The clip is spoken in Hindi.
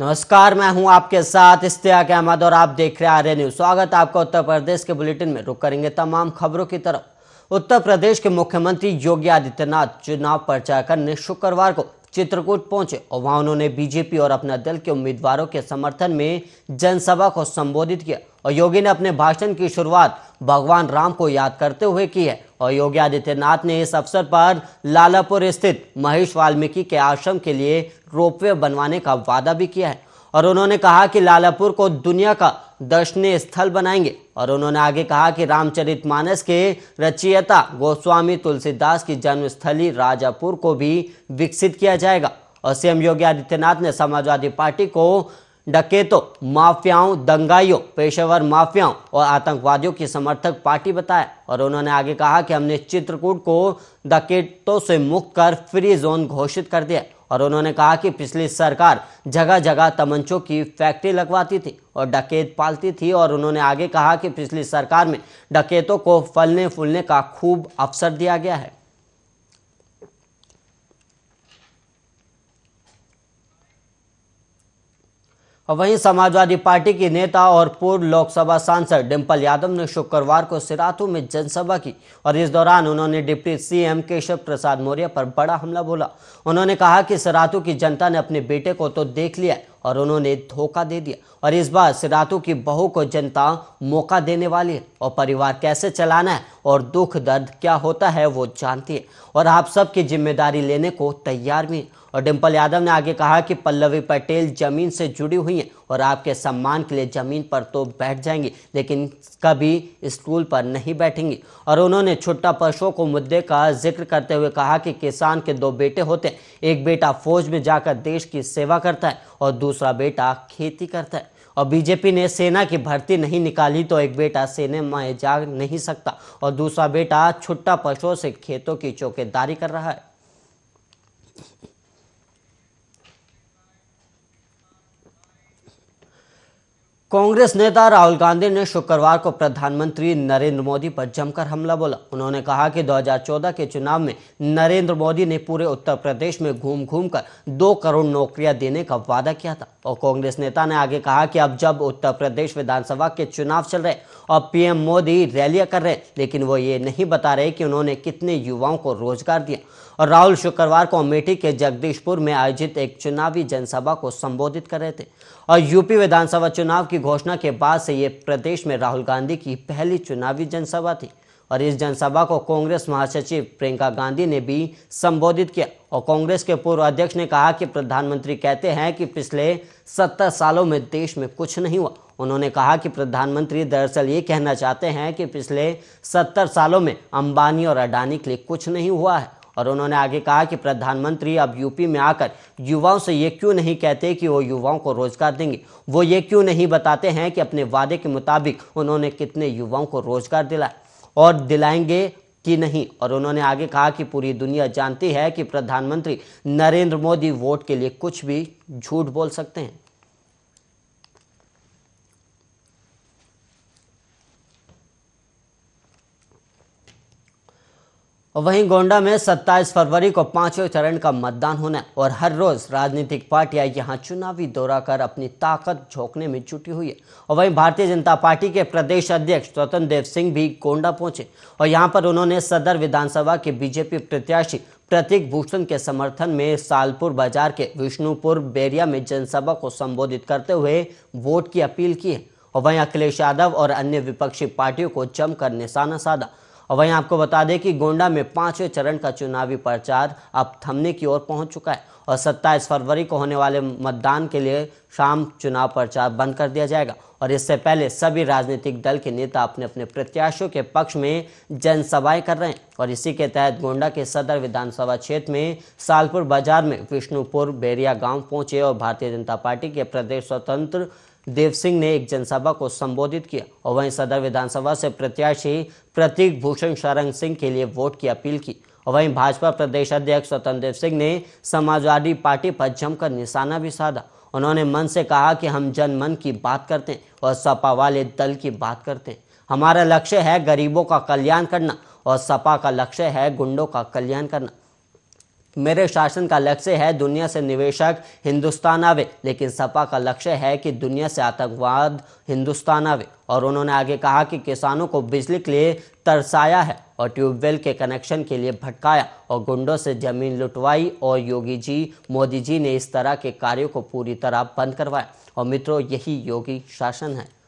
नमस्कार मैं हूं आपके साथ इश्तिया अहमद और आप देख रहे हैं आर्य न्यूज स्वागत आपका उत्तर प्रदेश के बुलेटिन में रुक करेंगे तमाम खबरों की तरफ उत्तर प्रदेश के मुख्यमंत्री योगी आदित्यनाथ चुनाव प्रचार करने शुक्रवार को चित्रकूट पहुंचे और वहां उन्होंने बीजेपी और अपना दल के उम्मीदवारों के समर्थन में जनसभा को संबोधित किया और योगी ने अपने भाषण की शुरुआत भगवान राम को याद करते हुए की है और योगी आदित्यनाथ ने इस अवसर पर लालापुर स्थित महेश वाल्मीकि के आश्रम के लिए रोपवे बनवाने का वादा भी किया है और उन्होंने कहा कि लालापुर को दुनिया का दर्शनीय स्थल बनाएंगे और उन्होंने आगे कहा कि रामचरितमानस के रचियता गोस्वामी तुलसीदास की जन्मस्थली राजापुर को भी विकसित किया जाएगा और सीएम योगी आदित्यनाथ ने समाजवादी पार्टी को डकेतों माफियाओं दंगाइयों पेशेवर माफियाओं और आतंकवादियों की समर्थक पार्टी बताया और उन्होंने आगे कहा कि हमने चित्रकूट को डकेतों से मुक्त कर फ्री जोन घोषित कर दिया और उन्होंने कहा कि पिछली सरकार जगह जगह तमंचों की फैक्ट्री लगवाती थी और डकेत पालती थी और उन्होंने आगे कहा कि पिछली सरकार में डकेतों को फलने फूलने का खूब अवसर दिया गया है वहीं समाजवादी पार्टी की नेता और पूर्व लोकसभा सांसद डिम्पल यादव ने शुक्रवार को सिराथू में जनसभा की और इस दौरान उन्होंने डिप्टी सीएम केशव प्रसाद मौर्य पर बड़ा हमला बोला उन्होंने कहा कि सिराथू की जनता ने अपने बेटे को तो देख लिया और उन्होंने धोखा दे दिया और इस बार सिरातू की बहू को जनता मौका देने वाली है और परिवार कैसे चलाना है और दुख दर्द क्या होता है वो जानती है और आप सबकी जिम्मेदारी लेने को तैयार भी और डिम्पल यादव ने आगे कहा कि पल्लवी पटेल जमीन से जुड़ी हुई हैं और आपके सम्मान के लिए ज़मीन पर तो बैठ जाएंगी लेकिन कभी स्कूल पर नहीं बैठेंगी और उन्होंने छुट्टा पशुओं को मुद्दे का जिक्र करते हुए कहा कि किसान के दो बेटे होते हैं एक बेटा फौज में जाकर देश की सेवा करता है और दूसरा बेटा खेती करता है और बीजेपी ने सेना की भर्ती नहीं निकाली तो एक बेटा सेने में जा नहीं सकता और दूसरा बेटा छुट्टा पशुओं से खेतों की चौकीदारी कर रहा है कांग्रेस नेता राहुल गांधी ने शुक्रवार को प्रधानमंत्री नरेंद्र मोदी पर जमकर हमला बोला उन्होंने कहा कि 2014 के चुनाव में नरेंद्र मोदी ने पूरे उत्तर प्रदेश में घूम घूम कर दो करोड़ नौकरियां देने का वादा किया था और कांग्रेस नेता ने आगे कहा कि अब जब उत्तर प्रदेश विधानसभा के चुनाव चल रहे और पीएम मोदी रैलियां कर रहे लेकिन वो ये नहीं बता रहे कि उन्होंने कितने युवाओं को रोजगार दिया और राहुल शुक्रवार को अमेठी के जगदीशपुर में आयोजित एक चुनावी जनसभा को संबोधित कर रहे थे और यूपी विधानसभा चुनाव की घोषणा के बाद से ये प्रदेश में राहुल गांधी की पहली चुनावी जनसभा थी और इस जनसभा को कांग्रेस महासचिव प्रियंका गांधी ने भी संबोधित किया और कांग्रेस के पूर्व अध्यक्ष ने कहा कि प्रधानमंत्री कहते हैं कि पिछले सत्तर सालों में देश में कुछ नहीं हुआ उन्होंने कहा कि प्रधानमंत्री दरअसल ये कहना चाहते हैं कि पिछले सत्तर सालों में अंबानी और अडानी के लिए कुछ नहीं हुआ है और उन्होंने आगे कहा कि प्रधानमंत्री अब यूपी में आकर युवाओं से ये क्यों नहीं कहते कि वो युवाओं को रोजगार देंगे वो ये क्यों नहीं बताते हैं कि अपने वादे के मुताबिक उन्होंने कितने युवाओं को रोजगार दिला और दिलाएंगे कि नहीं और उन्होंने आगे कहा कि पूरी दुनिया जानती है कि प्रधानमंत्री नरेंद्र मोदी वोट के लिए कुछ भी झूठ बोल सकते हैं वहीं गोंडा में 27 फरवरी को पांचवें चरण का मतदान होना और हर रोज राजनीतिक पार्टियां यहां चुनावी दौरा कर अपनी ताकत झोंकने में जुटी हुई है और वहीं भारतीय जनता पार्टी के प्रदेश अध्यक्ष स्वतंत्र देव सिंह भी गोंडा पहुंचे और यहां पर उन्होंने सदर विधानसभा के बीजेपी प्रत्याशी प्रतीक भूषण के समर्थन में सालपुर बाजार के विष्णुपुर बेरिया में जनसभा को संबोधित करते हुए वोट की अपील की है और वहीं अखिलेश यादव और अन्य विपक्षी पार्टियों को जमकर निशाना साधा और वहीं आपको बता दें कि गोंडा में पांचवें चरण का चुनावी प्रचार अब थमने की ओर पहुंच चुका है और 27 फरवरी को होने वाले मतदान के लिए शाम चुनाव प्रचार बंद कर दिया जाएगा और इससे पहले सभी राजनीतिक दल के नेता अपने अपने प्रत्याशियों के पक्ष में जनसभाएं कर रहे हैं और इसी के तहत गोंडा के सदर विधानसभा क्षेत्र में सालपुर बाजार में विष्णुपुर बेरिया गांव पहुंचे और भारतीय जनता पार्टी के प्रदेश स्वतंत्र देव सिंह ने एक जनसभा को संबोधित किया और वहीं सदर विधानसभा से प्रत्याशी प्रतीक भूषण शरण सिंह के लिए वोट की अपील की और वहीं भाजपा प्रदेश अध्यक्ष स्वतंत्र देव सिंह ने समाजवादी पार्टी पर जमकर निशाना भी साधा उन्होंने मन से कहा कि हम जन मन की बात करते हैं और सपा वाले दल की बात करते हैं हमारा लक्ष्य है गरीबों का कल्याण करना और सपा का लक्ष्य है गुंडों का कल्याण करना मेरे शासन का लक्ष्य है दुनिया से निवेशक हिंदुस्तान आवे लेकिन सपा का लक्ष्य है कि दुनिया से आतंकवाद हिंदुस्तान आवे और उन्होंने आगे कहा कि किसानों को बिजली के लिए तरसाया है और ट्यूबवेल के कनेक्शन के लिए भटकाया और गुंडों से जमीन लुटवाई और योगी जी मोदी जी ने इस तरह के कार्यों को पूरी तरह बंद करवाया और मित्रों यही योगी शासन है